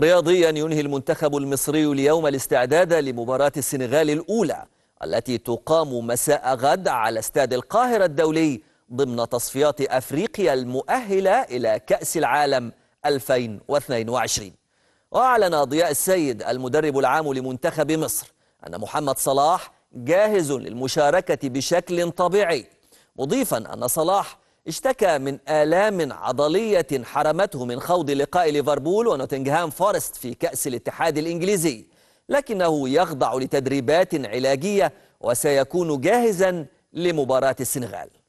رياضيا ينهي المنتخب المصري اليوم الاستعداد لمباراة السنغال الأولى التي تقام مساء غد على استاد القاهرة الدولي ضمن تصفيات أفريقيا المؤهلة إلى كأس العالم 2022 وأعلن ضياء السيد المدرب العام لمنتخب مصر أن محمد صلاح جاهز للمشاركة بشكل طبيعي مضيفا أن صلاح اشتكى من آلام عضلية حرمته من خوض لقاء ليفربول ونوتنغهام فورست في كأس الاتحاد الإنجليزي لكنه يخضع لتدريبات علاجية وسيكون جاهزا لمباراة السنغال